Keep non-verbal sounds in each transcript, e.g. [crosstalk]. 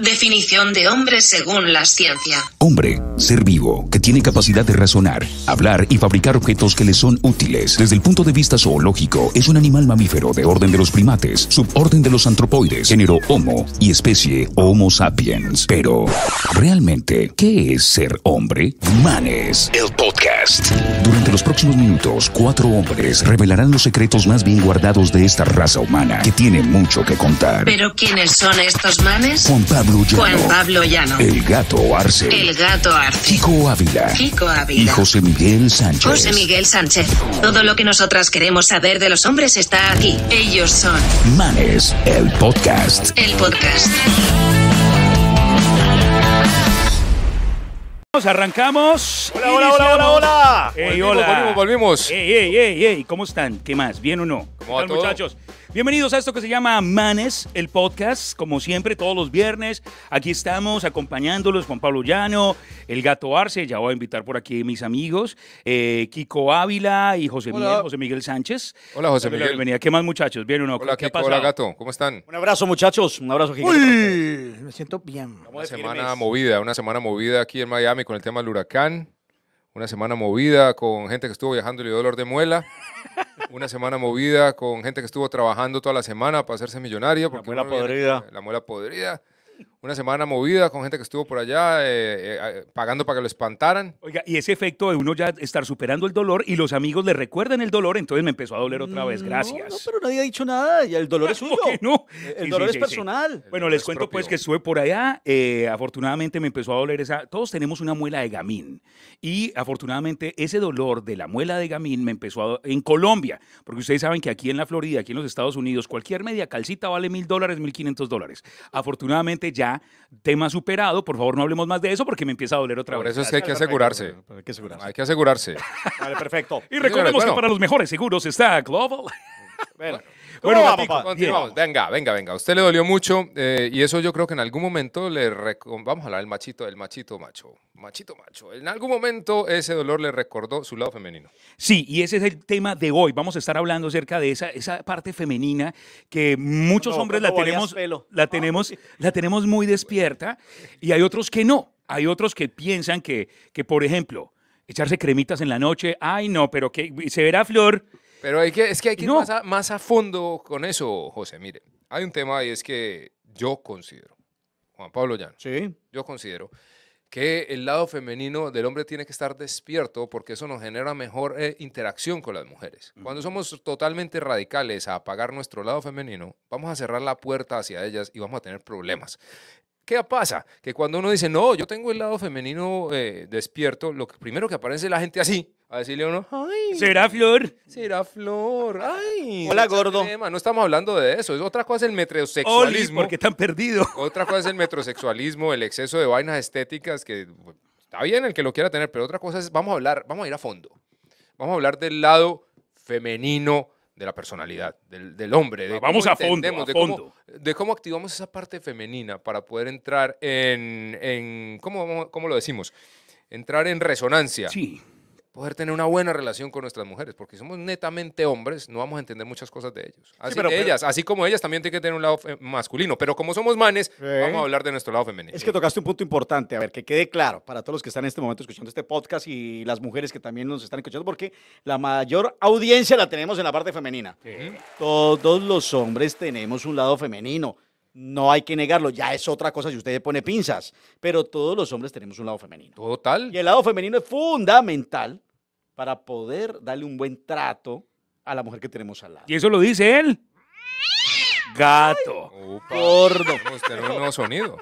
Definición de hombre según la ciencia. Hombre, ser vivo, que tiene capacidad de razonar, hablar y fabricar objetos que le son útiles. Desde el punto de vista zoológico, es un animal mamífero de orden de los primates, suborden de los antropoides, género Homo y especie Homo sapiens. Pero, ¿realmente qué es ser hombre? Manes, el podcast. Durante los próximos minutos, cuatro hombres revelarán los secretos más bien guardados de esta raza humana, que tiene mucho que contar. ¿Pero quiénes son estos manes? Juan Juan Pablo Llano. El gato Arce. El gato Arce. Kiko Ávila. Kiko Ávila. Y José Miguel Sánchez. José Miguel Sánchez. Todo lo que nosotras queremos saber de los hombres está aquí. Ellos son. Manes, el podcast. El podcast. Arrancamos. Hola, hola, hola, hola, hola. Hey, eh, volvimos, hola. Volvimos, volvimos. Ey, ey, ey, ey, ¿cómo están? ¿Qué más? ¿Bien o no? ¿Cómo, muchachos? Bienvenidos a esto que se llama Manes, el podcast. Como siempre, todos los viernes, aquí estamos acompañándolos Juan Pablo Llano, el Gato Arce, ya voy a invitar por aquí mis amigos, eh, Kiko Ávila y José Miguel, José Sánchez. Hola, José Miguel. Bienvenida. ¿Qué más, muchachos? ¿Bien o no? Hola, Kiko, hola, Gato. ¿Cómo están? Un abrazo, muchachos. Un abrazo gigante. Uy, me siento bien. Una semana movida, una semana movida aquí en Miami con el tema del huracán. Una semana movida con gente que estuvo viajando y dolor de muela. Una semana movida con gente que estuvo trabajando toda la semana para hacerse millonaria. la muela podrida. La muela podrida una semana movida con gente que estuvo por allá eh, eh, ah, pagando para que lo espantaran. Oiga, y ese efecto de uno ya estar superando el dolor y los amigos le recuerdan el dolor, entonces me empezó a doler otra vez. Gracias. No, pero nadie ha dicho nada, y el dolor es [laughs] suyo. No? El dolor es personal. Bueno, les cuento pues que estuve por allá, eh, afortunadamente me empezó a doler esa, todos tenemos una muela de gamín y afortunadamente ese dolor de la muela de gamín me empezó a en Colombia, porque ustedes saben que aquí en la Florida, aquí en los Estados Unidos, cualquier media calcita vale mil dólares, mil quinientos dólares. Afortunadamente ya tema superado, por favor no hablemos más de eso porque me empieza a doler otra Por eso es que hay que asegurarse. Hay que asegurarse. Vale, perfecto. Y recordemos que para los mejores seguros está Global. Bueno. Bueno, vamos, continuamos. Venga, venga, venga. Usted le dolió mucho eh, y eso yo creo que en algún momento le... Vamos a hablar del machito, del machito macho. Machito macho. En algún momento ese dolor le recordó su lado femenino. Sí, y ese es el tema de hoy. Vamos a estar hablando acerca de esa, esa parte femenina que muchos hombres la tenemos, la, tenemos, [laughs] la tenemos muy despierta y hay otros que no. Hay otros que piensan que, que por ejemplo, echarse cremitas en la noche, ay no, pero que se verá flor pero es que hay que ir más a, fondo con eso, José. Mire, hay un tema y es que yo considero, Juan Pablo Llano, sí. yo considero que el lado femenino del hombre tiene que estar despierto porque eso nos genera mejor eh, interacción con las mujeres. Cuando somos totalmente radicales a apagar nuestro lado femenino, vamos a cerrar la puerta hacia ellas y vamos a tener problemas. ¿Qué pasa? Que cuando uno dice, no, yo tengo el lado femenino eh, despierto, lo primero que aparece la gente así, a decirle a uno, ay. Será flor. Será flor. Ay. Hola, gordo. No estamos hablando de eso. Es otra cosa es el metrosexualismo. porque tan perdido. [laughs] Otra cosa es el metrosexualismo, el exceso de vainas estéticas que está bien el que lo quiera tener, pero otra cosa es, vamos a hablar, vamos a ir a fondo. Vamos a hablar del lado femenino de la personalidad, del, hombre. De ah, Vamos a fondo, a fondo. de, Cómo, activamos esa parte femenina para poder entrar en, ¿cómo, ¿cómo, lo decimos? Entrar en resonancia. Sí poder tener una buena relación con nuestras mujeres, porque somos netamente hombres, no vamos a entender muchas cosas de ellos. pero, ellas, así como ellas también tienen que tener un lado masculino, pero como somos manes, vamos a hablar de nuestro lado femenino. Es que tocaste un punto importante, a ver, que quede claro para todos los que están en este momento escuchando este podcast y las mujeres que también nos están escuchando, porque la mayor audiencia la tenemos en la parte femenina. Todos los hombres tenemos un lado femenino. No hay que negarlo, ya es otra cosa si usted le pone pinzas, pero todos los hombres tenemos un lado femenino. Total. Y el lado femenino es fundamental para poder darle un buen trato a la mujer que tenemos al lado. Y eso lo dice él. Gato. Gordo. Tenemos un sonido.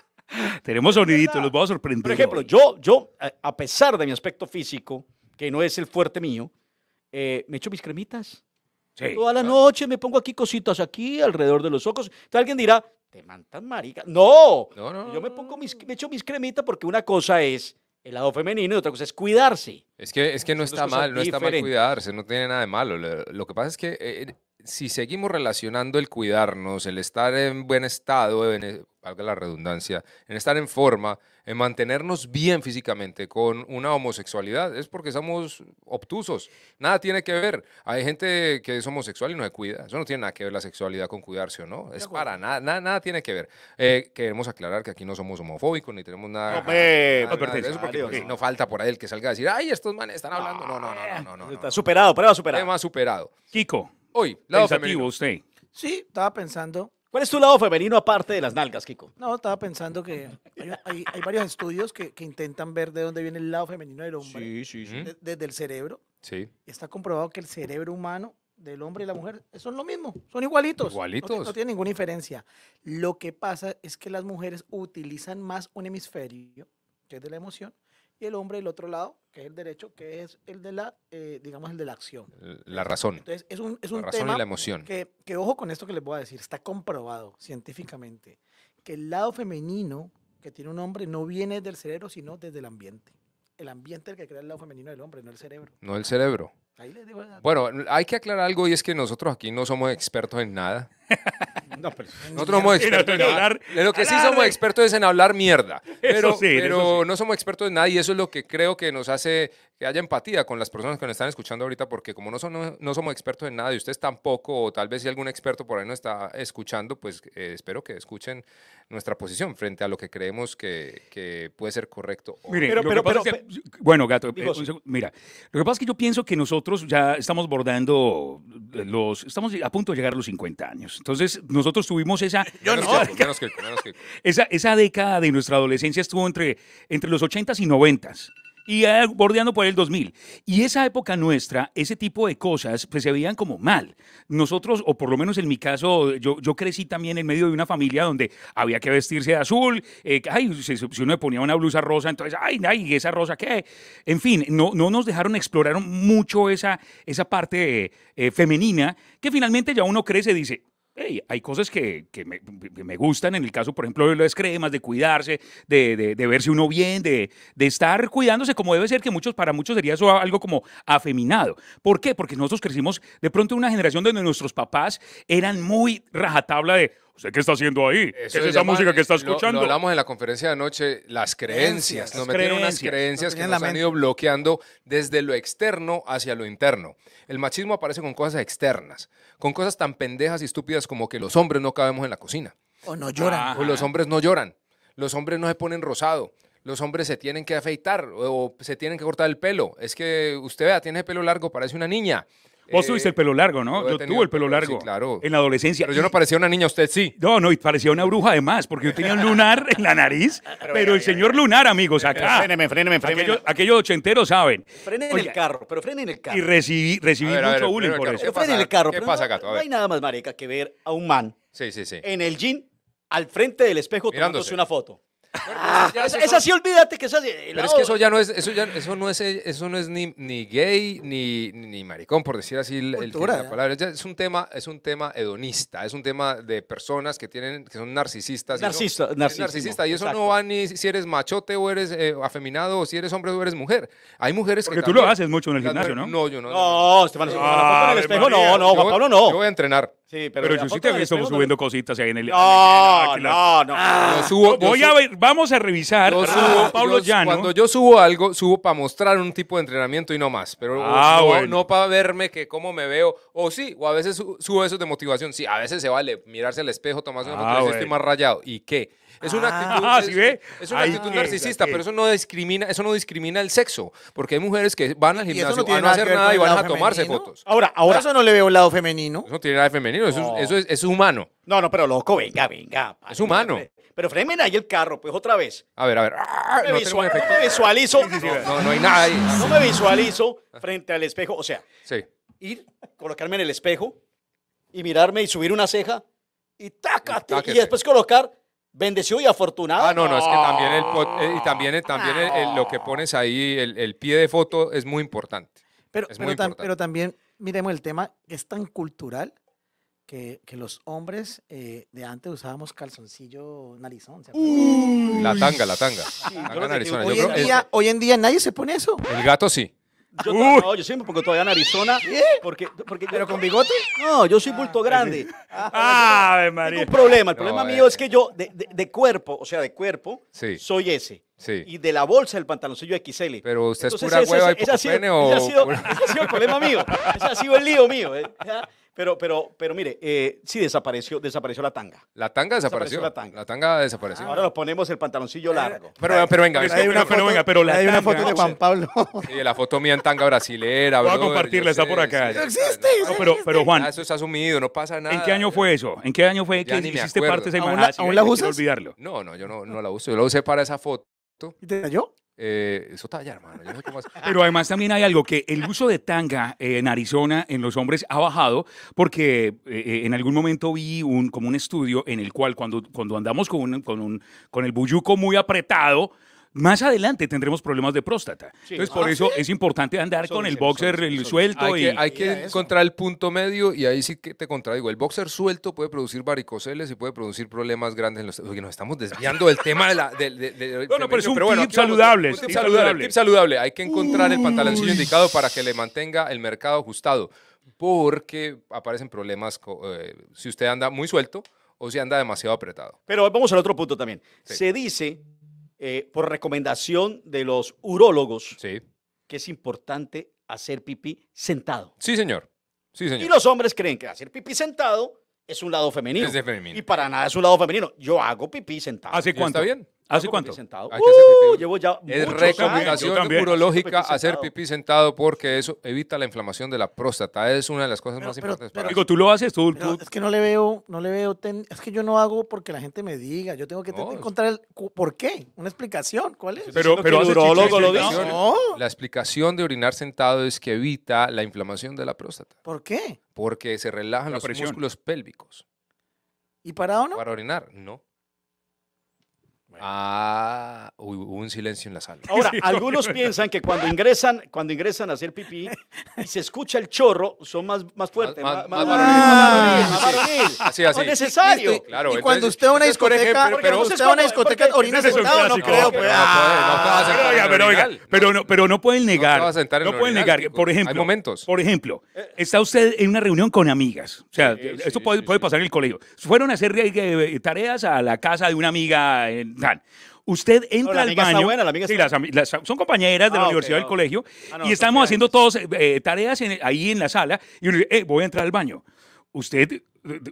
Tenemos sonidito. los vamos a sorprender. Por ejemplo, yo, yo, eh, a pesar de mi aspecto físico, que no es el fuerte mío, eh, me echo mis cremitas. Sí, Toda la noche me pongo aquí cositas aquí alrededor de los ojos. Entonces alguien dirá, te mantan marica. No, no, no yo me pongo mis, me echo mis cremitas porque una cosa es el lado femenino otra cosa es cuidarse. Es que, es que no está mal, no está mal cuidarse, no tiene nada de malo. Lo, que pasa es que eh, si seguimos relacionando el cuidarnos, el estar en buen estado, e, valga la redundancia, en estar en forma, en mantenernos bien físicamente con una homosexualidad, es porque somos obtusos. Nada tiene que ver. Hay gente que es homosexual y no se cuida. Eso no tiene nada que ver la sexualidad con cuidarse o no. Es para nada, nada, tiene que ver. Eh, queremos aclarar que aquí no somos homofóbicos ni tenemos nada. No, pues, no falta por ahí el que salga a decir, ay, estos manes están hablando. No, no, no, no, no. Está superado, prueba superado. Tema superado. Kiko. Hoy, lado usted. Sí, estaba pensando. ¿Cuál es tu lado femenino aparte de las nalgas, Kiko? No, estaba pensando que hay, varios estudios que, intentan ver de dónde viene el lado femenino del hombre. sí, sí. sí. desde el cerebro. Sí. Está comprobado que el cerebro humano del hombre y la mujer son lo mismo, son igualitos. Igualitos. No, tiene ninguna diferencia. Lo que pasa es que las mujeres utilizan más un hemisferio, que es de la emoción, y el hombre del otro lado, que es el derecho, que es el de la, eh, digamos, el de la acción. La razón. es un, razón tema la emoción. Que, ojo con esto que les voy a decir, está comprobado científicamente, que el lado femenino que tiene un hombre no viene del cerebro, sino desde el ambiente. El ambiente es el que crea el lado femenino del hombre, no el cerebro. No el cerebro. bueno, hay que aclarar algo y es que nosotros aquí no somos expertos en nada. [laughs] No, pero nosotros somos expertos en De lo que sí somos expertos es en hablar mierda. [laughs] Pero, pero no somos expertos en nada y eso es lo que creo que nos hace que haya empatía con las personas que nos están escuchando ahorita, porque como no, son, no, somos expertos en nada y ustedes tampoco, o tal vez si algún experto por ahí no está escuchando, pues eh, espero que escuchen nuestra posición frente a lo que creemos que, puede ser correcto. pero, bueno, gato, eh, mira, lo que pasa es que yo pienso que nosotros ya estamos bordando los, estamos a punto de llegar a los 50 años. Entonces, nosotros tuvimos esa... [laughs] Yo no. menos que, [laughs] esa, esa década de nuestra adolescencia estuvo entre, entre los 80 y 90 y bordeando por el 2000. Y esa época nuestra, ese tipo de cosas, pues se veían como mal. Nosotros, o por lo menos en mi caso, yo, yo crecí también en medio de una familia donde había que vestirse de azul, eh, ay, si, uno ponía una blusa rosa, entonces, ay, ay, esa rosa qué. En fin, no, no nos dejaron explorar mucho esa, esa parte eh, femenina que finalmente ya uno crece y dice, hay cosas que, me, gustan, en el caso, por ejemplo, de las cremas, de cuidarse, de, de, verse uno bien, de, de, estar cuidándose como debe ser, que muchos, para muchos sería eso algo como afeminado. ¿Por qué? Porque nosotros crecimos de pronto en una generación donde nuestros papás eran muy rajatabla de, ¿Usted qué está haciendo ahí? es esa música que está escuchando? hablamos en la conferencia de anoche, las creencias. no nos unas creencias que nos han ido bloqueando desde lo externo hacia lo interno. El machismo aparece con cosas externas, con cosas tan pendejas y estúpidas como que los hombres no cabemos en la cocina. O no lloran. O los hombres no lloran. Los hombres no se ponen rosado los hombres se tienen que afeitar o se tienen que cortar el pelo. Es que usted vea, tiene el pelo largo, parece una niña. Vos tuviste eh, el pelo largo, ¿no? Yo, tuve el pelo largo. En la adolescencia. Pero yo no parecía una niña, usted sí. No, no, parecía una bruja además, porque yo tenía un lunar en la nariz, ah, pero, el señor lunar, amigos, acá. me fréneme, fréneme. Aquellos, aquellos ochenteros saben. Frenen el carro, pero frenen el carro. Y recibí, recibí mucho bullying por eso. Frenen el carro. ¿Qué pasa, acá? No, hay nada más marica que ver a un man sí, sí, en el jean al frente del espejo tomándose una foto. Es ah, eso, olvídate que es así. Pero es que eso ya no es, eso ya, eso no es, eso no es ni, ni gay ni, ni maricón, por decir así el, la ¿eh? palabra. Es un tema, es un tema hedonista, es un tema de personas que tienen, que son narcisistas. y no, narcisista. Y eso no va ni si eres machote o eres eh, afeminado o si eres hombre o eres mujer. Hay mujeres que. Porque tú lo haces mucho en el gimnasio, ¿no? No, yo no. No, Estefano, no, ah, el no, no, Juan Pablo no. Yo voy a entrenar. Sí, pero, yo sí te he visto subiendo cositas ahí en el. No, no, no. Voy a ver vamos a revisar Pablo Llano. Cuando yo subo algo, subo para mostrar un tipo de entrenamiento y no más. Pero ah, no, para verme que cómo me veo. O sí, o a veces subo eso de motivación. Sí, a veces se vale mirarse al espejo, tomarse una ah, y estoy más rayado. ¿Y qué? Es una ah, actitud, [laughs] Es una actitud narcisista, pero eso no discrimina, eso no discrimina el sexo, porque hay mujeres que van al gimnasio, no a no hacer nada y van a tomarse fotos. Ahora, ahora eso no le veo un lado femenino. Eso no tiene nada de femenino, eso, es, humano. No, no, pero loco, venga, venga. Es humano. Pero frenen ahí el carro, pues otra vez. A ver, a ver. Ah, no, me visualizo. no, no, hay nada ahí. No me visualizo frente al espejo. O sea, sí. ir, colocarme en el espejo y mirarme y subir una ceja y taca Y, y después colocar bendecido y afortunado. Ah, no, no, es que también, el, eh, y también, eh, también lo que ah. pones ahí, el, pie de foto, es muy importante. Pero, pero, importante. pero también miremos el tema, es tan cultural que, los hombres eh, de antes usábamos calzoncillo narizón. La tanga, la tanga. tanga Hoy, en día, nadie se pone eso. El gato sí. Yo, siempre porque todavía en Arizona. Porque, porque ¿Pero con bigote? No, yo soy bulto ah, grande. Ah, Tengo María. un problema. El problema mío es que yo, de, de- cuerpo, o sea, de cuerpo, soy ese. Y de la bolsa del pantaloncillo XL. Pero usted es pura hueva y poco o [laughs] ese ha sido, el problema mío. Ese ha sido el lío mío. eh. Pero, pero, pero mire, eh, sí desapareció, desapareció la tanga. La tanga desapareció. la, tanga. desapareció. Ahora nos ponemos el pantaloncillo eh, largo. Pero, pero venga, hay venga, pero la hay una foto de Juan Pablo. Sí, la foto mía en tanga brasilera. Voy a compartirla, está por acá. No existe, no, pero, pero Juan. Ah, eso es asumido, no pasa nada. ¿En qué año fue eso? ¿En qué año fue que hiciste parte de esa imagen? ¿Aún la, usas? No, no, yo no, no la uso. Yo la usé para esa foto. ¿Y te cayó? Eh, eso está allá, hermano. Pero además también hay algo que el uso de tanga eh, en Arizona en los hombres ha bajado porque eh, en algún momento vi un, como un estudio en el cual cuando, cuando andamos con, un, con, un, con el buyuco muy apretado, más adelante tendremos problemas de próstata. Entonces, por ah, eso es importante andar con el boxer suelto. Hay, que, hay que encontrar el punto medio y ahí sí que te contradigo. El boxer suelto puede producir varicoceles y puede producir problemas grandes. En los... Oye, nos estamos desviando del tema de la, pero es un tip saludable. tip saludable. saludable. Hay que encontrar el pantaloncillo indicado para que le mantenga el mercado ajustado porque aparecen problemas eh, si usted anda muy suelto o si anda demasiado apretado. Pero vamos al otro punto también. Se dice eh, por recomendación de los urólogos, que es importante hacer pipí sentado. Sí, señor. Sí, señor. Y los hombres creen que hacer pipí sentado es un lado femenino. Y para nada es un lado femenino. Yo hago pipí sentado. ¿Así cuánto? bien? ¿Hace cuánto? Sentado. Hay que hacer pipí. Uh, ya es recomendación urológica hacer pipí sentado porque eso evita la inflamación de la próstata. Es una de las cosas más importantes Digo, tú lo haces, tú. es que no le veo, no le veo, es que yo no hago porque la gente me diga, yo tengo que encontrar el por qué, una explicación, ¿cuál es? Pero, pero el lo dice. La explicación de orinar sentado es que evita la inflamación de la próstata ¿por qué? porque se relajan los músculos pélvicos ¿Y parado no? para orinar. No. Ah, hubo un silencio en la sala. Ahora, [laughs] algunos piensan que cuando ingresan, cuando ingresan a hacer pipí y se escucha el chorro, son más, más fuertes, así, así. es necesario. claro, cuando usted va una discoteca, pero usted una discoteca, orina sentado, no creo. Pues. Ah. Pero pero no, pero no pueden negar. No, pueden negar. Por ejemplo, momentos. Por ejemplo, eh, está usted en una reunión con amigas. O sea, esto puede, pasar en el colegio. Fueron a hacer eh, eh, tareas a la casa de una amiga en Usted entra al baño. son compañeras de la ah, universidad del colegio ah, y estamos haciendo todos eh, eh, tareas ahí en la sala y uno dice, eh, voy a entrar al baño. Usted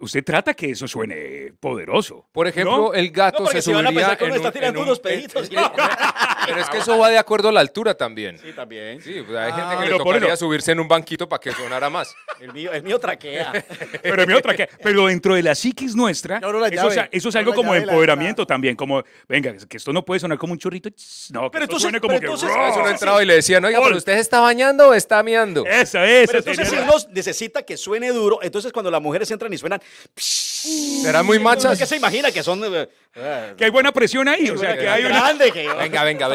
usted trata que eso suene poderoso. Por ejemplo, el gato se subiría peditos. pero es que eso va de acuerdo a la altura también. Sí, también. Sí, pues hay gente ah. que le tocaría subirse en un banquito para que sonara más. [laughs] El mío, traquea. [laughs] pero el mío traquea. Pero dentro de la psiquis nuestra, eso, eso, es algo como empoderamiento también, como, venga, que esto no puede sonar como un chorrito. No, que pero esto entonces, suene como pero que... Entonces, eso no y le decían, oiga, pero usted está bañando o está miando. Eso es. Pero entonces si uno necesita que suene duro, entonces cuando las mujeres entran y suenan. Será muy machas. ¿Qué se imagina que son. Eh, que hay buena presión ahí. O sea, que hay una. Grande, Venga, venga, venga.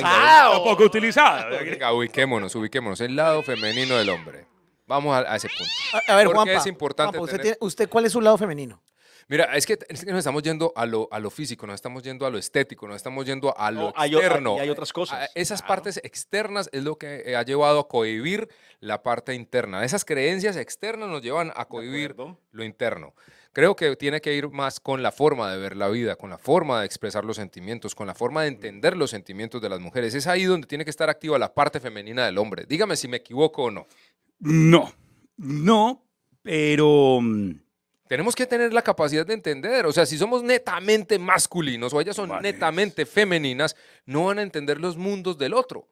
Tampoco venga, utilizada. Venga, ubiquémonos, ubiquémonos. El lado femenino del hombre. Vamos a, ese punto. A, ver, Juanpa. es importante. tener... ¿Usted cuál es su lado femenino? Mira, es que, nos estamos yendo a lo, a lo físico, nos estamos yendo a lo estético, nos estamos yendo a lo no, externo. Hay, otras cosas. esas partes externas es lo que eh, ha llevado a cohibir la parte interna. Esas creencias externas nos llevan a cohibir lo interno. Creo que tiene que ir más con la forma de ver la vida, con la forma de expresar los sentimientos, con la forma de entender los sentimientos de las mujeres. Es ahí donde tiene que estar activa la parte femenina del hombre. Dígame si me equivoco o no. No, no, pero mm, tenemos que tener la capacidad de entender. O sea, si somos netamente masculinos o ellas son netamente femeninas, no van a entender los mundos del otro.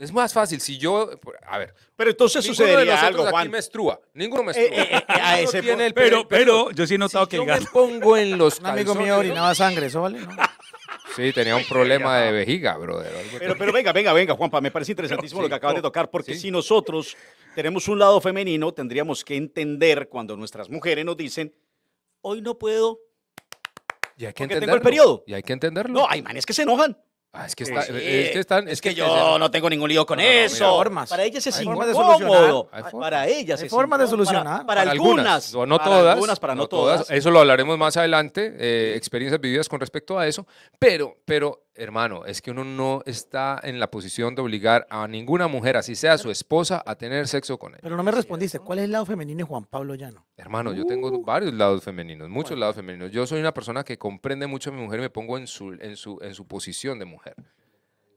Es más fácil si yo, a ver. Pero entonces sucede de algo, Juan. Me ninguno me eh, estrua. Eh, eh, a ese pero, pero, yo sí he notado que yo me pongo en los Un amigo mío orinaba sangre, ¿eso vale? No. Sí, tenía un problema de vejiga, brother. Pero, pero venga, venga, venga, Juanpa, me parece interesantísimo lo que acabas de tocar, porque si nosotros tenemos un lado femenino, tendríamos que entender cuando nuestras mujeres nos dicen, hoy no puedo, y hay que tengo el periodo. Y hay que entenderlo. No, hay manes que se enojan. Ah, es que, es, que, yo no tengo ningún lío con eso. Para ellas es incómodo. Para ellas es formas de solucionar. Para, algunas, o no para todas, algunas, para no, todas. Eso lo hablaremos más adelante, eh, experiencias vividas con respecto a eso. Pero, pero hermano, es que uno no está en la posición de obligar a ninguna mujer, así sea su esposa, a tener sexo con él. Pero no me respondiste, ¿cuál es el lado femenino de Juan Pablo Llano? Hermano, yo tengo varios lados femeninos, muchos lados femeninos. Yo soy una persona que comprende mucho a mi mujer y me pongo en su, en su, en su posición de mujer.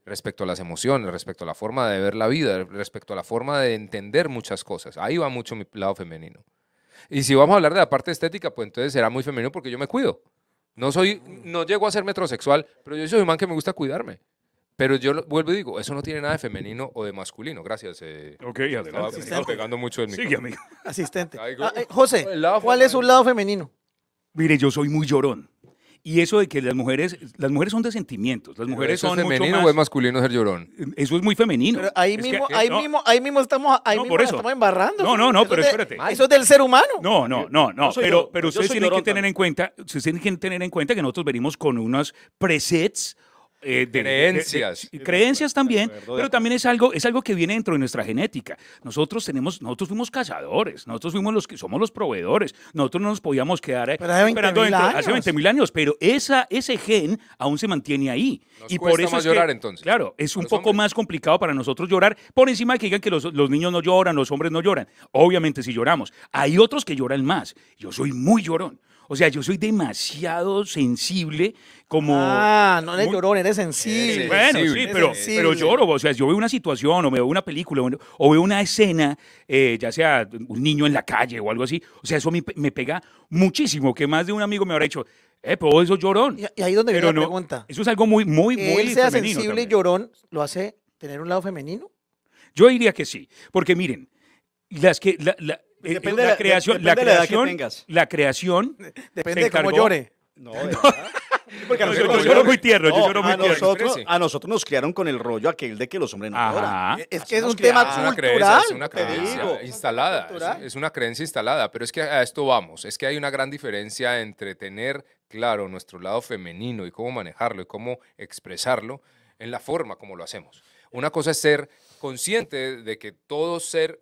Respecto a las emociones, respecto a la forma de ver la vida, respecto a la forma de entender muchas cosas. Ahí va mucho mi lado femenino. Y si vamos a hablar de la parte estética, pues entonces será muy femenino porque yo me cuido. No soy, no llego a ser metrosexual, pero yo soy un man que me gusta cuidarme. Pero yo vuelvo y digo, eso no tiene nada de femenino o de masculino. Gracias. Eh. ok, adelante. pegando mucho el micrófono. Sigue, amigo. Asistente. Ah, eh, José, ¿cuál es un lado femenino? Mire, yo soy muy llorón. Y eso de que las mujeres, las mujeres son de sentimientos, las mujeres son es femenino o es masculino ser llorón. Eso es muy femenino. Pero ahí mismo, eh, ahí mismo, ahí mismo estamos, ahí mismo estamos embarrando. No, no, no, pero espérate. Eso es del ser humano. No, no, no, no. pero, pero ustedes tienen que tener en cuenta, ustedes tienen que tener en cuenta que nosotros venimos con unos presets eh, creencias. creencias también, pero también es algo, es algo que viene dentro de nuestra genética. Nosotros tenemos, nosotros fuimos cazadores, nosotros fuimos los que somos los proveedores, nosotros no nos podíamos quedar eh, esperando hace 20 mil años. hace 20 mil años, pero esa, ese gen aún se mantiene ahí. y por eso más llorar entonces. Claro, es un poco más complicado para nosotros llorar, por encima de que digan que los, niños no lloran, los hombres no lloran. Obviamente si lloramos. Hay otros que lloran más. Yo soy muy llorón. O sea, yo soy demasiado sensible como... Ah, no eres llorón, eres sensible. bueno, sí, pero, pero lloro. O sea, yo veo una situación o me veo una película o veo una escena, eh, ya sea un niño en la calle o algo así. O sea, eso me, pega muchísimo, que más de un amigo me habrá dicho? Eh, pero eso es llorón. Y, ahí ahí donde viene pregunta. Eso es algo muy, muy, que muy él sea sensible y llorón, ¿lo hace tener un lado femenino? Yo diría que sí, porque miren, las que, eh, depende de la, creación, la, creación, la, creación, depende de cómo llore. No, ¿de [laughs] Porque muy tierno, yo muy a Nosotros, a nosotros nos criaron con el rollo aquel de que los hombres no ah, Es que es un tema cultural. Una es una creencia instalada. es, una creencia instalada, pero es que a esto vamos. Es que hay una gran diferencia entre tener claro nuestro lado femenino y cómo manejarlo y cómo expresarlo en la forma como lo hacemos. Una cosa es ser consciente de que todo ser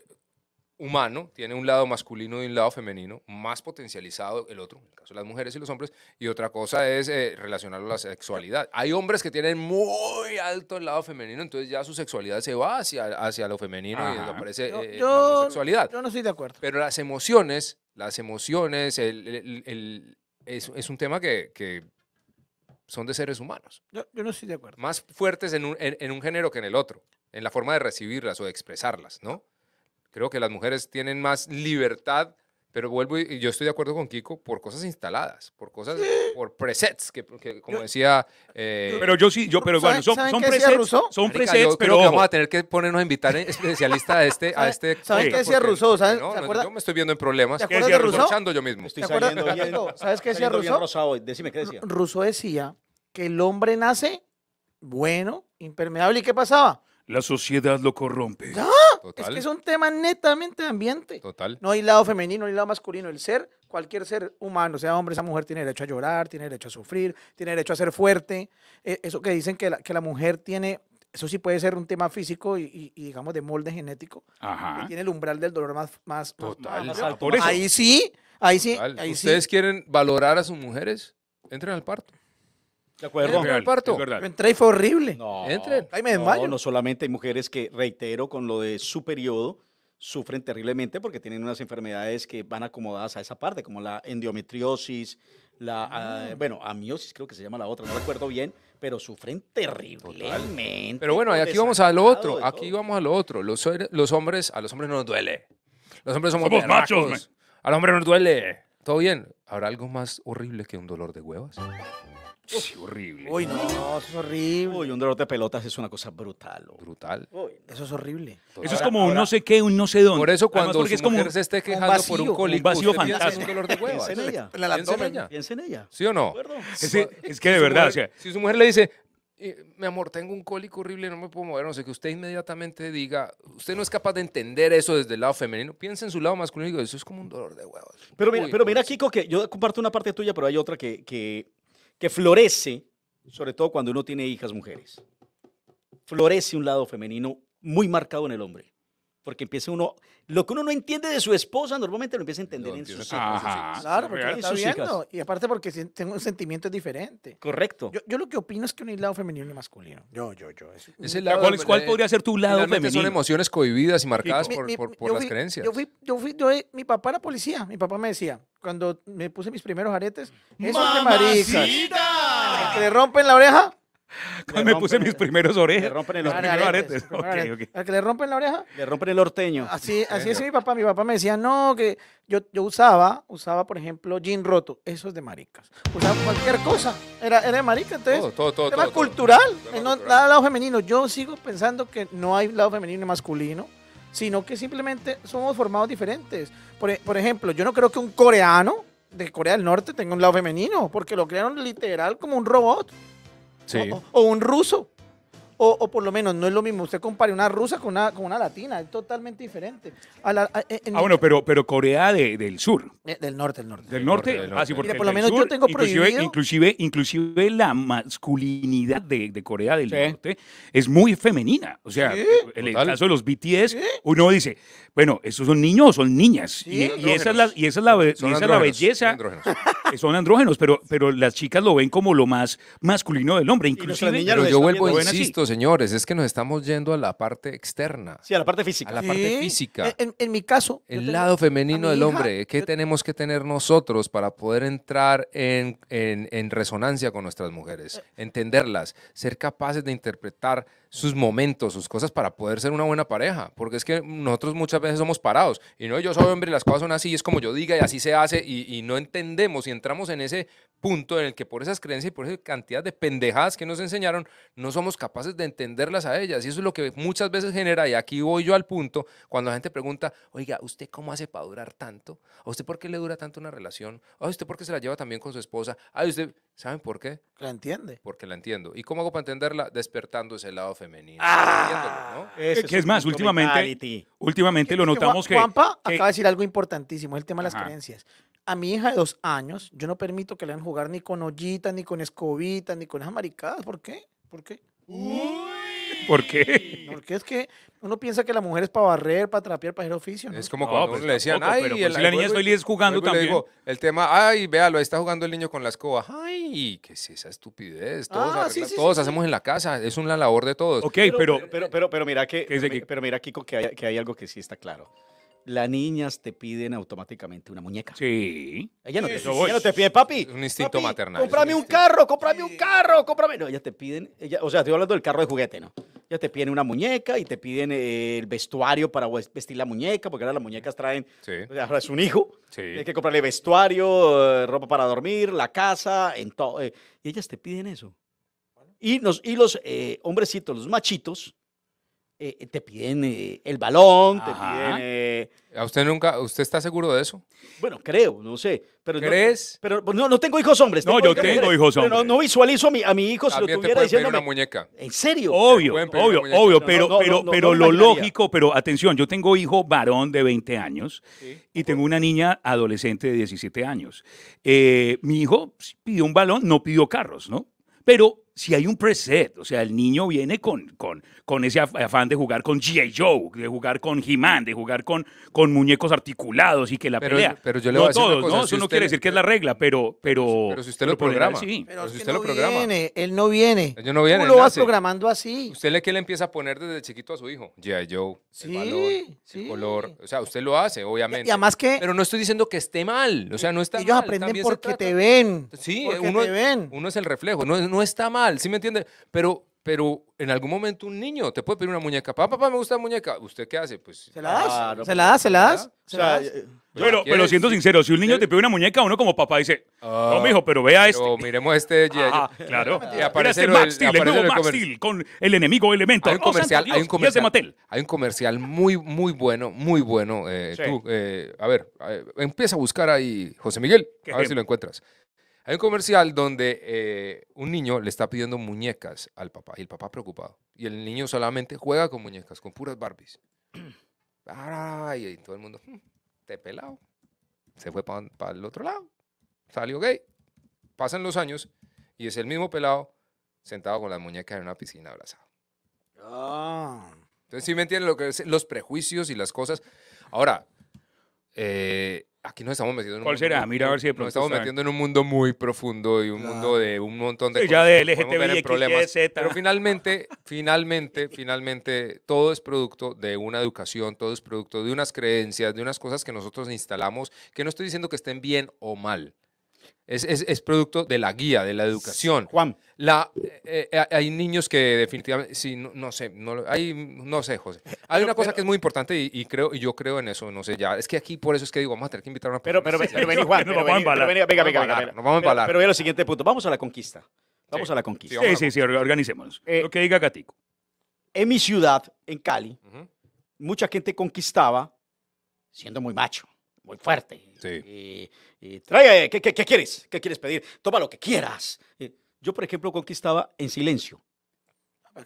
humano tiene un lado masculino y un lado femenino, más potencializado el otro, en el caso de las mujeres y los hombres, y otra cosa es eh, relacionarlo a la sexualidad. Hay hombres que tienen muy alto el lado femenino, entonces ya su sexualidad se va hacia, lo femenino y aparece eh, yo, Yo no estoy de acuerdo. Pero las emociones, las emociones, es, un tema que, son de seres humanos. Yo, no estoy de acuerdo. Más fuertes en en un género que en el otro, en la forma de recibirlas o de expresarlas, ¿no? Creo que las mujeres tienen más libertad, pero vuelvo y yo estoy de acuerdo con Kiko por cosas instaladas, por cosas, por presets, que, como decía. Eh, pero yo sí, yo, pero bueno, son, son presets. Son presets, yo creo pero. Que vamos a tener que ponernos a invitar especialistas especialista a este. a este ¿Sabes qué decía Rousseau? ¿Sabes? No, yo me estoy viendo en problemas. ¿Te acuerdas de Rousseau? yo mismo. Estoy saliendo bien, ¿Sabes qué decía Rousseau? Decime qué decía. Rousseau decía que el hombre nace bueno, impermeable. ¿Y qué pasaba? La sociedad lo corrompe. No, ¡Ah! es que es un tema netamente de ambiente. Total. No hay lado femenino, no hay lado masculino. El ser, cualquier ser humano, sea hombre, sea mujer, tiene derecho a llorar, tiene derecho a sufrir, tiene derecho a ser fuerte. Eh, eso que dicen que la, mujer tiene eso sí puede ser un tema físico y, digamos de molde genético. Ajá. tiene el umbral del dolor más, más, Total. Ahí sí, ahí sí. ¿Ustedes quieren valorar a sus mujeres? Entren al parto. De acuerdo. El parto. entré y fue horrible. No, Entren. No, solamente hay mujeres que, reitero, con lo de su periodo, sufren terriblemente porque tienen unas enfermedades que van acomodadas a esa parte, como la endometriosis, la, ah, ah. bueno, amiosis creo que se llama la otra, no recuerdo bien, pero sufren terriblemente. Pero bueno, aquí vamos a lo otro, aquí vamos a lo otro. Los, hombres, a los hombres no nos duele. Los hombres somos, machos. A los hombres no nos duele. Todo bien. ¿Habrá algo más horrible que un dolor de huevas? Sí, horrible. Uy, no, eso es horrible. Uy, un dolor de pelotas es una cosa brutal. Brutal. Eso es horrible. Eso es como un no sé qué, un no sé dónde. Por eso cuando es mujer se esté quejando por un cólico, un vacío fantástico. piensa en de en ella. Piensa en ella. ¿Sí o no? Es, que de verdad, si su mujer le dice, mi amor, tengo un cólico horrible, no me puedo mover, no sé, que usted inmediatamente diga, usted no es capaz de entender eso desde el lado femenino, piensa en su lado masculino y diga, eso es como un dolor de huevos. Pero mira, pero mira, que yo comparto una parte tuya, pero hay otra que que florece, sobre todo cuando uno tiene hijas mujeres. Florece un lado femenino muy marcado en el hombre porque empieza uno, lo que uno no entiende de su esposa, normalmente lo empieza a entender en sus hijos. Claro, porque está viendo. Y aparte porque tengo un sentimiento diferente. Correcto. Yo, lo que opino es que no hay lado femenino y masculino. Yo, yo, yo. Es lado, ¿Cuál, cuál podría ser tu lado femenino? Son emociones cohibidas y marcadas por, las creencias. Yo fui, yo fui, yo, eh, mi papá era policía. Mi papá me decía, cuando me puse mis primeros aretes, eso es de le rompen la oreja, cuando [laughs] me puse mis primeros orejas. Le rompen el los primeros aretes. que le rompen la oreja? Le rompen el orteño. Así, así es mi papá. Mi papá me decía, no, que yo, usaba, usaba, por ejemplo, jean roto. Eso es de maricas. Usaba cualquier cosa. Era, de marica, entonces. Todo, todo, todo, cultural. Eh, no, nada lado femenino. Yo sigo pensando que no hay lado femenino y masculino, sino que simplemente somos formados diferentes. Por, e, por ejemplo, yo no creo que un coreano de Corea del Norte tenga un lado femenino, porque lo crearon literal como un robot o, un ruso o, por lo menos no es lo mismo. Usted compare una rusa con una, con una latina, es totalmente diferente. Eh, ah, bueno, pero, pero Corea del Sur. Eh, del norte, del norte. Del norte, ah, porque por lo menos yo tengo prohibido. Inclusive, inclusive, la masculinidad de, Corea del Norte es muy femenina. O sea, en el caso de los BTS, uno dice, bueno, esos son niños o son niñas. Y, esa es la, y esa la, belleza. Andrógenos. son andrógenos, pero, pero las chicas lo ven como lo más masculino del hombre. Inclusive, pero yo vuelvo, insisto, señores, es que nos estamos yendo a la parte externa. Sí, a la parte física. A la parte física. En, mi caso. El lado femenino del hombre. ¿Qué tenemos que tener nosotros para poder entrar en, en resonancia con nuestras mujeres? Eh. Entenderlas, ser capaces de interpretar sus momentos, sus cosas para poder ser una buena pareja, porque es que nosotros muchas veces somos parados y no yo soy hombre, y las cosas son así, es como yo diga y así se hace y, no entendemos y entramos en ese punto en el que por esas creencias y por esa cantidad de pendejadas que nos enseñaron, no somos capaces de entenderlas a ellas y eso es lo que muchas veces genera y aquí voy yo al punto cuando la gente pregunta, oiga, ¿usted cómo hace para durar tanto? ¿A usted por qué le dura tanto una relación? o usted por qué se la lleva también con su esposa? ¿A usted? ¿Saben por qué? La entiende. Porque la entiendo. ¿Y cómo hago para entenderla? Despertando ese lado femenino. Ah, ¿no? es que es más, últimamente, últimamente lo notamos que... Juanpa acaba de decir algo importantísimo, el tema de las creencias. A mi hija de dos años, yo no permito que le hagan jugar ni con ollitas, ni con escobitas, ni con esas maricadas. ¿Por qué? ¿Por qué? Uy. ¿Por qué? Porque es que uno piensa que la mujer es para barrer, para trapear, para hacer oficio. Es como cuando pues le decían, ay, pues el, si la niña jugando también. Digo, el tema, ay, véalo, ahí está jugando el niño con la escoba. Ay, ¿qué es esa estupidez? Todos, ah, todos hacemos en la casa, es una labor de todos. Ok, pero. pero, pero, mira que. Pero, mira, Kiko, que hay, que hay algo que sí está claro las niñas te piden automáticamente una muñeca. Sí. Ella no, te, no te pide, papi. Es un instinto maternal. Cómprame un carro, cómprame un carro, cómprame. No, ellas te piden, o sea, estoy hablando del carro de juguete, ¿no? Ellas te piden una muñeca y te piden eh, el vestuario para vestir la muñeca, porque ahora las muñecas traen, sí. ahora es un hijo. Sí. Hay que comprarle vestuario, ropa para dormir, la casa, en todo. Eh, y ellas te piden eso. Y, nos, y los eh, hombrecitos, los machitos, eh, te piden eh, el balón, te piden... Eh, ¿A usted nunca, usted está seguro de eso? Bueno, creo, no sé. Pero ¿Crees? Pues, no, pero no, tengo hijos hombres. no, yo tengo hijos hombres. no, visualizo a mi, hijo si lo tuviera diciendo. una muñeca. ¿En serio? Obvio, obvio, obvio, pero, pero, pero lo lógico, pero atención, yo tengo hijo varón de 20 años y tengo una niña adolescente de 17 años. mi hijo pidió un balón, no pidió carros, ¿no? Pero si hay un preset, o sea, el niño viene con, con, con ese afán de jugar con G.I. Joe, de jugar con he de jugar con, con muñecos articulados y que la pero, pelea. Pero yo le voy a decir ¿no? Eso no quiere decir que es la regla, pero... Pero, si usted lo programa. Pero, si usted lo programa. Viene, él no viene. Él no viene. Tú lo vas programando así. Usted le que le empieza a poner desde chiquito a su hijo. G.I. Joe, sí, color. O sea, usted lo hace, obviamente. Y además que... Pero no estoy diciendo que esté mal. O sea, no está Ellos aprenden porque te ven. Sí, uno, ven. uno es el reflejo. no está mal. ¿sí me entiende? Pero, pero en algún momento un niño te puede pedir una muñeca. Papá, papá, me gusta la muñeca. ¿Usted qué hace? Pues, ¿Se la das? ¿Se la das? ¿Se la das? Eh, eh, pero, pero siento sincero, si un niño te pide una muñeca, uno como papá dice, no no, ah, mijo, pero vea este. O miremos este. claro. Y aparece este Max el, el nuevo Max Steel con el enemigo elemento Hay un oh, comercial, hay un comercial, muy, muy bueno, muy bueno. Eh, a ver, empieza a buscar ahí, José Miguel, a ver si lo encuentras. Hay un comercial donde eh, un niño le está pidiendo muñecas al papá y el papá preocupado. Y el niño solamente juega con muñecas, con puras Barbies. [clears throat] Ay, y todo el mundo, mm, te pelado. Se fue para el otro lado. Salió gay. Pasan los años y es el mismo pelado sentado con las muñecas en una piscina abrazado. Ah. Entonces, sí me entienden lo que los prejuicios y las cosas. Ahora, eh, aquí nos estamos metiendo en un mundo Muy, estamos metiendo en un mundo muy profundo y un mundo de un montón de Ya de problemas. Pero finalmente, finalmente, finalmente, todo es producto de una educación, todo es producto de unas creencias, de unas cosas que nosotros instalamos, que no estoy diciendo que estén bien o mal, es, producto de la guía, de la educación. Juan. La, eh, eh, eh, hay niños que definitivamente, sí, no, sé, no, hay, no sé, José. Hay una cosa que es muy importante y, creo, y yo creo en eso, no sé, ya. Es que aquí por eso es que digo, vamos a tener que invitar a una persona. Pero, pero, venga, venga, venga, vamos a Pero, ve el siguiente punto, vamos a la conquista. Vamos a la conquista. Sí, sí, sí, organicémonos. lo que diga Gatico. En mi ciudad, en Cali, mucha gente conquistaba siendo muy macho, muy fuerte, y, trae, eh, ¿qué, quieres? ¿Qué quieres pedir? Toma lo que quieras. Yo, por ejemplo, conquistaba en silencio. Ah,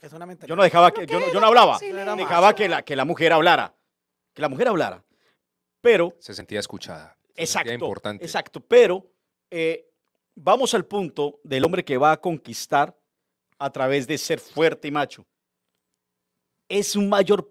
yo no dejaba que, yo, no, yo no hablaba, dejaba que la, que la mujer hablara, que la mujer hablara, pero... Se sentía escuchada. exacto, importante. exacto, pero eh, vamos al punto del hombre que va a conquistar a través de ser fuerte y macho. Es un mayor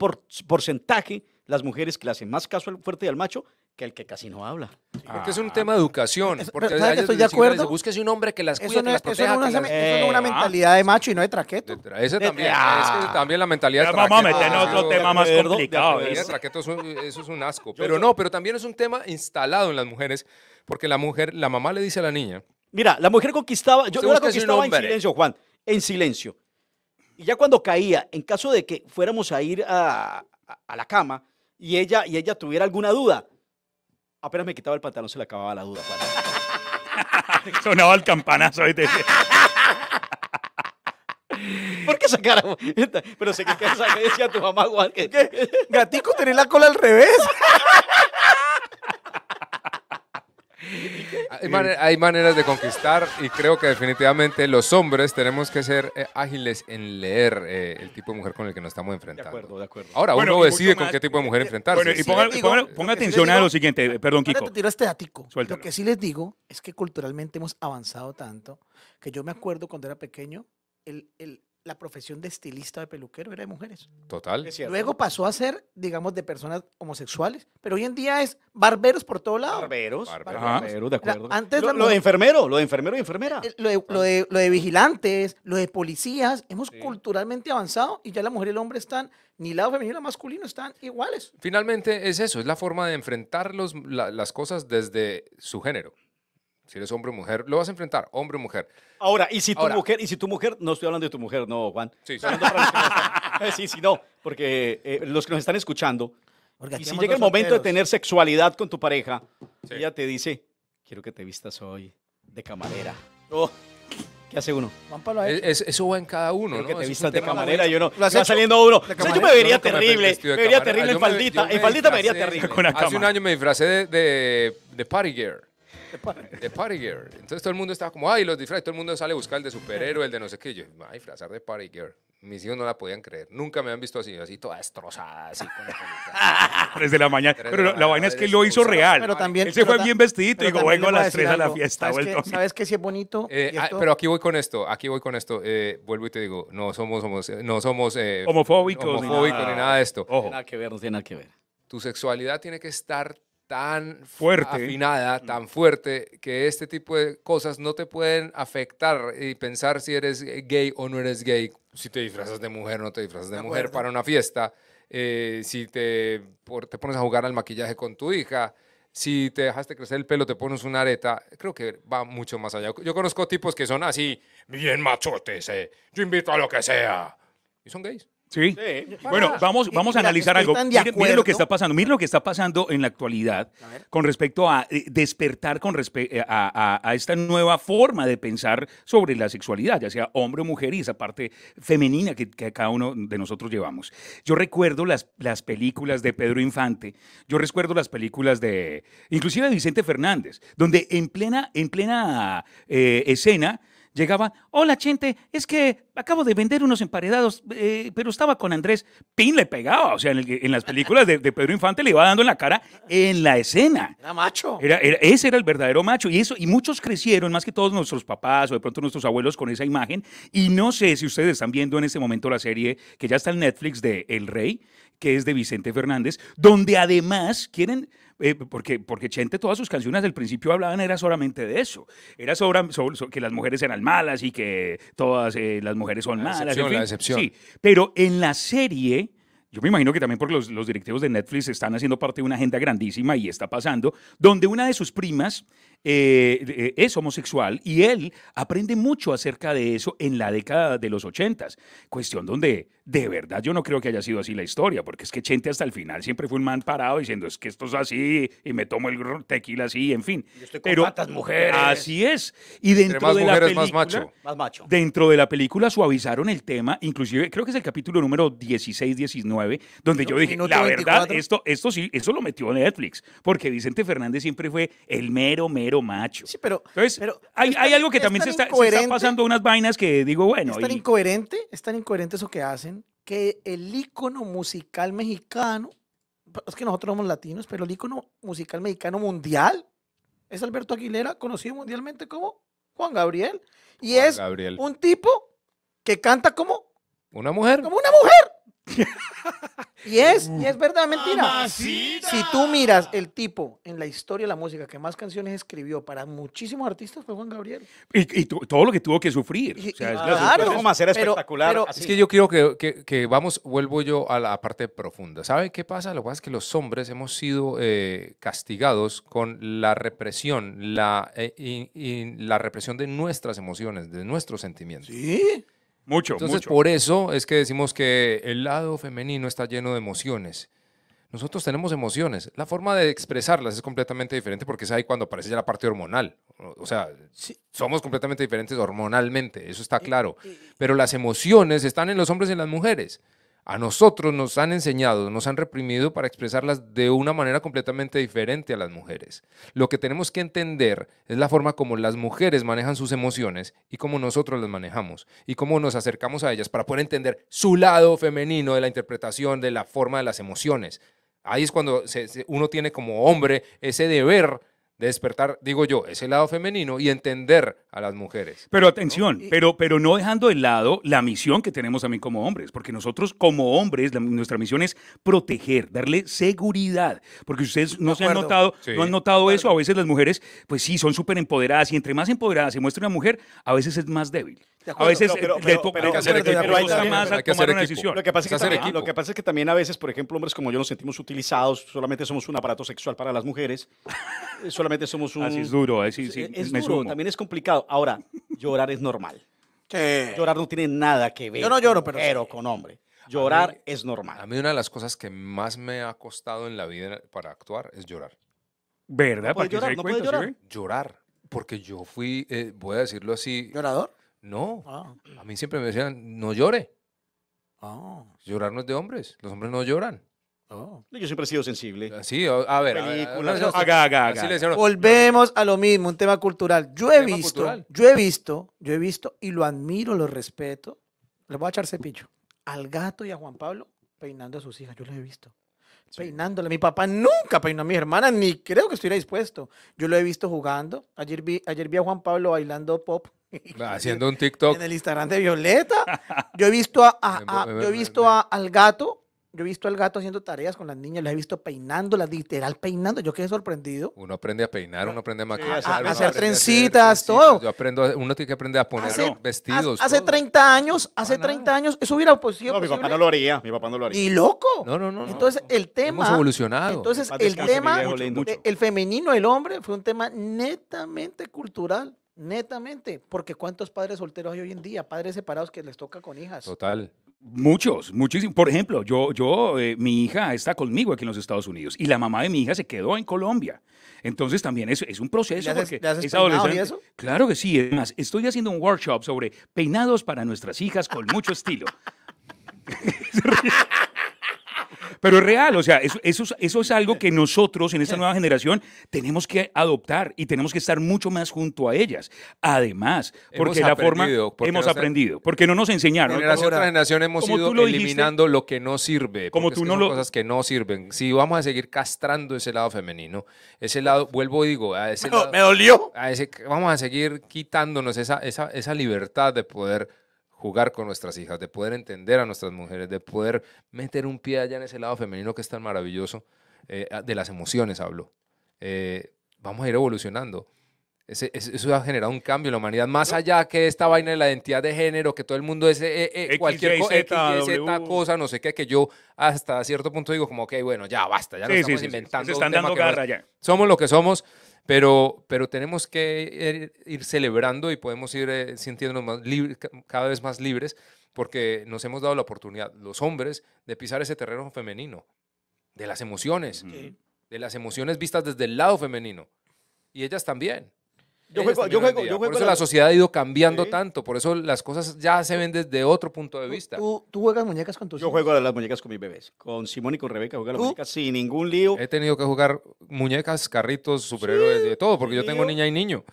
porcentaje las mujeres que le hacen más caso al fuerte y al macho que el que casi no habla. porque es un tema de ah. educación. Porque ¿sabes que estoy de acuerdo? Búsquese un hombre que las cuide, eso no, las es una, una mentalidad de ah. macho y no de traqueto. De ese también. es que ah. también la mentalidad de Vamos a meter en otro tema más complicado. De eso. traqueto, eso, eso, es un asco. Pero no, pero también es un tema instalado en las mujeres. Porque la mujer, la mamá le dice a la niña. Mira, la mujer conquistaba. Yo, yo la conquistaba en silencio, Juan. En silencio. Y ya cuando caía, en caso de que fuéramos a ir a, a, a la cama y ella, y ella tuviera alguna duda Apenas me quitaba el pantalón se le acababa la duda. Pues. [laughs] Sonaba el campanazo y te ¿Por qué sacáramos? Pero sé que esa que decía tu mamá, Juan. ¿Qué? Gatico, tenés la cola al revés. [laughs] Hay, maneras de conquistar y creo que definitivamente los hombres tenemos que ser eh, ágiles en leer eh, el tipo de mujer con el que nos estamos enfrentando. De acuerdo, de acuerdo. Ahora, uno decide con qué tipo de mujer enfrentarse. Bueno, y ponga, atención a lo siguiente, eh, perdón, Kiko. Te tiro este Lo que sí les digo es que culturalmente hemos avanzado tanto que yo me acuerdo cuando era pequeño, el, el, la profesión de estilista de peluquero era de mujeres. Total. Luego pasó a ser, digamos, de personas homosexuales, pero hoy en día es barberos por todo lado. Barberos. Barberos, de acuerdo. antes lo, de enfermero, lo de enfermero y enfermera. Eh, ah. Lo de, lo de, vigilantes, lo de policías, hemos culturalmente avanzado y ya la mujer y el hombre están, ni lado femenino ni masculino, están iguales. Finalmente es eso, es la forma de enfrentar los, las cosas desde su género. Si eres hombre o mujer, lo vas a enfrentar, hombre o mujer. Ahora, y si tu mujer, y si tu mujer, no estoy hablando de tu mujer, no, Juan. Sí, sí. [laughs] Eh, sí, sí, no, porque eh, los que nos están escuchando, y si llega el momento de tener sexualidad con tu pareja, ella te dice, quiero que te vistas hoy de camarera. Oh. ¿Qué hace uno? Es- eso va en cada uno, Quiero que te vistas de camarera y no. no. saliendo uno. yo me vería terrible, me vería terrible en faldita, en faldita me vería terrible. Hace un año me disfracé de, de, de party girl. De Party, Girl. Entonces todo el mundo estaba como, ay, los disfraces, todo el mundo sale a buscar el de superhéroe, el de no sé qué. yo, ay, disfrazar de Party Girl. Mis hijos no la podían creer. Nunca me han visto así, así toda destrozada, así con la [laughs] de la mañana. Pero, la, vaina es que lo hizo real. Pero también. se fue bien vestidito y digo, vengo a las tres a la fiesta. ¿Sabes, que, sí si es bonito? Eh, ah, pero aquí voy con esto, aquí voy con esto. Eh, vuelvo y te digo, no somos, somos eh, no somos homofóbicos, homofóbicos ni, nada. de esto. Nada que ver, no tiene nada que ver. Tu sexualidad tiene que estar tan fuerte. afinada, tan fuerte, que este tipo de cosas no te pueden afectar y pensar si eres gay o no eres gay, si te disfrazas de mujer o no te disfrazas de, mujer para una fiesta, eh, si te, te pones a jugar al maquillaje con tu hija, si te dejaste crecer el pelo, te pones una areta, creo que va mucho más allá. Yo conozco tipos que son así, bien machotes, eh. yo invito a lo que sea, y son gays. Sí. Bueno, vamos, vamos a analizar algo. Miren, lo que está pasando. Miren lo que está pasando en la actualidad con respecto a eh, despertar con respecto eh, a, esta nueva forma de pensar sobre la sexualidad, ya sea hombre o mujer y esa parte femenina que, cada uno de nosotros llevamos. Yo recuerdo las, las películas de Pedro Infante, yo recuerdo las películas de, inclusive de Vicente Fernández, donde en plena, en plena eh, escena llegaba, hola gente, es que acabo de vender unos emparedados, eh, pero estaba con Andrés, pin le pegaba, o sea, en, las películas de, Pedro Infante le iba dando en la cara en la escena. Era macho. Era, ese era el verdadero macho y eso, y muchos crecieron, más que todos nuestros papás o de pronto nuestros abuelos con esa imagen, y no sé si ustedes están viendo en este momento la serie que ya está en Netflix de El Rey, que es de Vicente Fernández, donde además quieren, eh, porque, porque Chente todas sus canciones al principio hablaban era solamente de eso, era sobre, que las mujeres eran malas y que todas eh, las mujeres son malas. Sí, pero en la serie... Yo me imagino que también porque los, los directivos de Netflix están haciendo parte de una agenda grandísima y está pasando, donde una de sus primas eh, eh, es homosexual y él aprende mucho acerca de eso en la década de los ochentas. Cuestión donde de verdad yo no creo que haya sido así la historia, porque es que Chente hasta el final siempre fue un man parado diciendo es que esto es así y me tomo el tequila así, en fin. Pero mujeres. Así es. Y dentro de la película, más macho. dentro de la película suavizaron el tema, inclusive creo que es el capítulo número 16, 19, donde yo dije, la verdad, esto, esto sí, eso lo metió Netflix, porque Vicente Fernández siempre fue el mero, mero macho. Sí, pero. pero hay, algo que también se está, pasando unas vainas que digo, bueno. Es tan incoherente, es tan incoherente eso que hacen, que el ícono musical mexicano, es que nosotros somos latinos, pero el ícono musical mexicano mundial es Alberto Aguilera, conocido mundialmente como Juan Gabriel. Y es un tipo que canta como. Una mujer. Como una mujer. [laughs] y es, es verdad, mentira. Si tú miras el tipo en la historia de la música que más canciones escribió para muchísimos artistas fue Juan Gabriel. Y, todo lo que tuvo que sufrir. claro, es espectacular. así. es que yo creo que, vamos, vuelvo yo a la parte profunda. ¿Sabe qué pasa? Lo que pasa es que los hombres hemos sido eh, castigados con la represión, la, eh, la represión de nuestras emociones, de nuestros sentimientos. Sí. Mucho, Entonces, por eso es que decimos que el lado femenino está lleno de emociones. Nosotros tenemos emociones. La forma de expresarlas es completamente diferente porque es ahí cuando aparece ya la parte hormonal. O sea, somos completamente diferentes hormonalmente, eso está claro. Pero las emociones están en los hombres y en las mujeres a nosotros nos han enseñado, nos han reprimido para expresarlas de una manera completamente diferente a las mujeres. Lo que tenemos que entender es la forma como las mujeres manejan sus emociones y cómo nosotros las manejamos y cómo nos acercamos a ellas para poder entender su lado femenino de la interpretación, de la forma de las emociones. Ahí es cuando uno tiene como hombre ese deber despertar, digo yo, ese lado femenino y entender a las mujeres. Pero atención, pero, pero no dejando de lado la misión que tenemos también como hombres, porque nosotros como hombres, nuestra misión es proteger, darle seguridad, porque ustedes no, se han notado, no han notado eso, a veces las mujeres, pues sí, son súper empoderadas y entre más empoderadas se muestra una mujer, a veces es más débil. A veces pero, hay que una decisión. Lo que, pasa es que también, a veces, por ejemplo, hombres como yo nos sentimos utilizados, solamente somos un aparato sexual para las mujeres, eh, solamente somos un... Así ah, es duro, eh, es, eh, duro, también es complicado. Ahora, llorar es normal. Llorar no tiene nada que ver. Yo no lloro, pero... con hombre. Llorar es normal. A mí una de las cosas que más me ha costado en la vida para actuar es llorar. ¿Verdad? llorar? porque yo fui, voy a decirlo así. ¿Llorador? No. Ah. A mí siempre me decían, no llore. Ah. Llorar no es de hombres. Los hombres no lloran. Oh. Yo siempre he sido sensible. Eh, sí, a ver. Volvemos a lo mismo, un tema cultural. Yo he visto, yo he visto, yo he visto y lo admiro, lo respeto. Le voy a echar cepillo. Al gato y a Juan Pablo peinando a sus hijas, yo lo he visto. Peinándole. Mi papá nunca peinó a mis hermanas, ni creo que estuviera dispuesto. Yo lo he visto jugando. Ayer vi, ayer vi a Juan Pablo bailando pop [laughs] Haciendo un TikTok. En el Instagram de Violeta. [laughs] Yo he visto, a, he visto al gato, yo he visto al gato haciendo tareas con las niñas, las he visto peinándolas, literal peinando. Yo quedé sorprendido. Uno aprende a peinar, uno aprende a hacer trencitas, todo. Yo aprendo, uno tiene que aprender a poner vestidos. Hace, 30 años, hace 30 ah, años, eso hubiera posible. No, mi papá no lo haría, mi papá no lo haría. Y loco. No, no, no. Entonces, el tema. Hemos evolucionado. Entonces, el tema, el femenino, el hombre, fue un tema netamente cultural. Netamente, porque ¿cuántos padres solteros hay hoy en día? Padres separados que les toca con hijas. Total. Muchos, muchísimos. Por ejemplo, yo, yo, eh, mi hija está conmigo aquí en los Estados Unidos y la mamá de mi hija se quedó en Colombia. Entonces también es, es un proceso. adolescente. Y eso? Claro que sí. Además, estoy haciendo un workshop sobre peinados para nuestras hijas con mucho estilo. [laughs] Pero es real, o sea, eso, eso, es, algo que nosotros en esta nueva generación tenemos que adoptar y tenemos que estar mucho más junto a ellas. Además, porque la forma hemos aprendido, porque no nos enseñaron. Generación tras generación hemos ido eliminando lo que no sirve, como tú no son cosas que no sirven. Si vamos a seguir castrando ese lado femenino, ese lado, vuelvo y digo, a ese [laughs] me dolió. A ese, vamos a seguir quitándonos esa, esa libertad de poder jugar con nuestras hijas, de poder entender a nuestras mujeres, de poder meter un pie allá en ese lado femenino que es tan maravilloso, eh, de las emociones hablo. Eh, vamos a ir evolucionando. eso ha generado un cambio en la humanidad, más allá que esta vaina de la identidad de género, que todo el mundo es eh, cualquier cosa, no sé qué, que yo hasta cierto punto digo como, ok, bueno, ya basta, ya nos estamos inventando. están dando ya. Somos lo que somos, pero, tenemos que er, ir celebrando y podemos ir eh, sintiéndonos cada vez más libres porque nos hemos dado la oportunidad, los hombres, de pisar ese terreno femenino, de las emociones, de las emociones vistas desde el lado femenino. Y ellas también. Yo este juego, yo juego, por eso la, sociedad ha ido cambiando tanto, por eso las cosas ya se ven desde otro punto de vista. ¿Tú, juegas muñecas con tus Yo juego las muñecas con mis bebés, con Simón y con Rebeca, juego las muñecas sin ningún lío. He tenido que jugar muñecas, carritos, superhéroes, de todo, porque yo tengo niña y niño.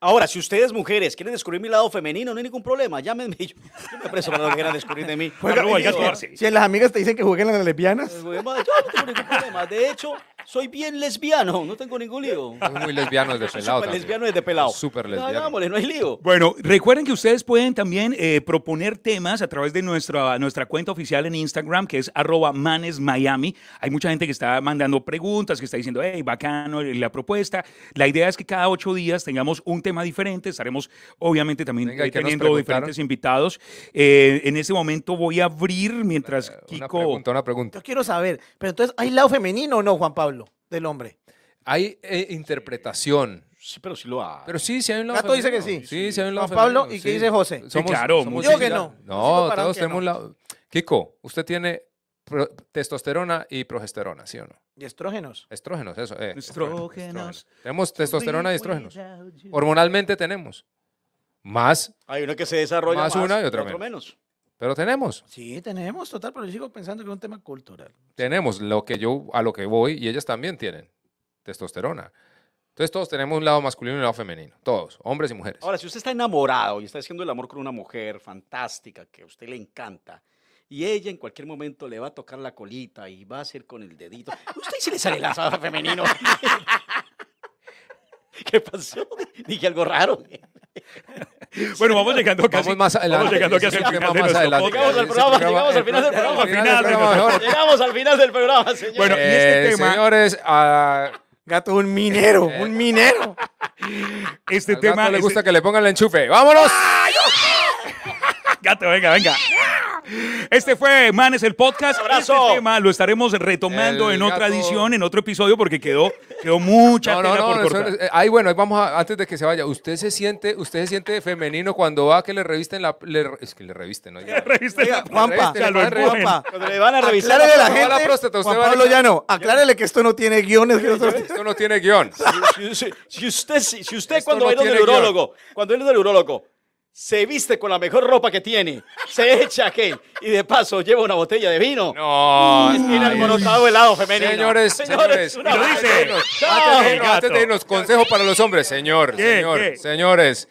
Ahora, si ustedes mujeres quieren descubrir mi lado femenino, no hay ningún problema. Llámenme. [laughs] Yo, yo me que quieran descubrir de mí. si, si las amigas te dicen que jueguen las lesbianas. Pues, yo no tengo ningún problema. De hecho, soy bien lesbiano, no tengo ningún lío. [laughs] Soy muy lesbiano de pelado. Súper lesbiano de pelado. Súper lesbiano. No, no hay lío. Bueno, recuerden que ustedes pueden también eh, proponer temas a través de nuestra, nuestra cuenta oficial en Instagram, que es arroba manesmiami. Hay mucha gente que está mandando preguntas, que está diciendo, hey, bacano la propuesta. La idea es que cada ocho días tengamos un tema diferente. Estaremos, obviamente, también eh, teniendo diferentes invitados. Eh, en este momento voy a abrir mientras una Kiko... Pregunta, una pregunta. Yo quiero saber, pero entonces, ¿hay lado femenino o no, Juan Pablo? del hombre. Hay eh, interpretación. Sí, pero sí lo ha. Pero sí, sí hay un lado. Gato dice que sí. Sí, sí hay un lado. Juan Pablo, ¿y qué dice José? sí, claro, yo que no. No, todos tenemos un lado. Kiko, usted tiene testosterona y progesterona, ¿sí o no? Y estrógenos. Estrógenos, eso. Eh, estrógenos. Tenemos testosterona y estrógenos. Hormonalmente tenemos. Más. Hay una que se desarrolla más, más una y otra menos. Pero tenemos. Sí, tenemos, total, pero yo sigo pensando que es un tema cultural. Tenemos lo que yo, a lo que voy, y ellas también tienen testosterona. Entonces todos tenemos un lado masculino y un lado femenino, todos, hombres y mujeres. Ahora, si usted está enamorado y está haciendo el amor con una mujer fantástica que a usted le encanta, y ella en cualquier momento le va a tocar la colita y va a hacer con el dedito, usted se le sale el asado femenino. [laughs] ¿Qué pasó? Dije algo raro. [laughs] Bueno, vamos llegando casi. Vamos más adelante. Vamos llegando casi al final Llegamos al programa, llegamos al final del programa. Llegamos al final del programa, señores. Bueno, y este eh, tema... Señores, Gato, un minero, eh. un minero. [laughs] Este tema. Gato le gusta que le pongan el enchufe. ¡Vámonos! ¡Ay, Gato, venga, venga. Este fue Manes el podcast. Este lo estaremos retomando en otra edición, en otro episodio, porque quedó, quedó mucha no, no, no, eh, ahí bueno, ahí vamos a, antes de que se vaya. ¿Usted se siente, usted se siente femenino cuando va a que le revisten la, le, es que le revisten, ¿no? [laughs] Ya, le revisten Cuando le van a revisar a la gente. usted Juan Pablo Llano, aclárele que esto no tiene guiones. Esto no tiene guión. [laughs] si, usted, si usted cuando va a ir del urologo, cuando va a del urologo, se viste con la mejor ropa que tiene, se echa aquel y de paso lleva una botella de vino. No, tiene mm. alborotado femenino. Señores, señores, lo para los hombres, señor, señores.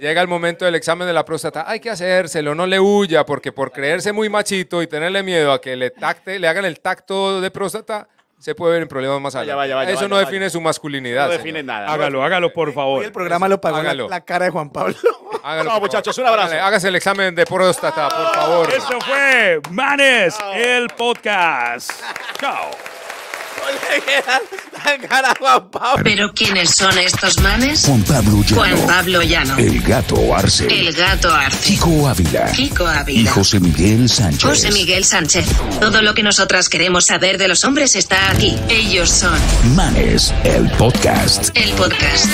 Llega el momento del examen de la próstata, hay que hacérselo, no le huya, porque por creerse muy machito y tenerle miedo a que le tacte, le hagan el tacto de próstata, se puede ver en problemas más allá. Eso no define su masculinidad. No define nada. Hágalo, hágalo, por favor. el programa lo pagó la cara de Juan Pablo. [laughs] Hágalo, muchachos, un abrazo. el examen de próstata, por ah. favor. Eso fue Manes, el podcast. Chao. [laughs] cara Pero ¿quiénes son estos manes? Juan Pablo Llano. El gato Arce. El gato Arce. Ávila. Kiko Ávila. Y José Miguel Sánchez. José Miguel Sánchez. Todo lo que nosotras queremos saber de los hombres está aquí. Ellos son. Manes, el podcast. El podcast.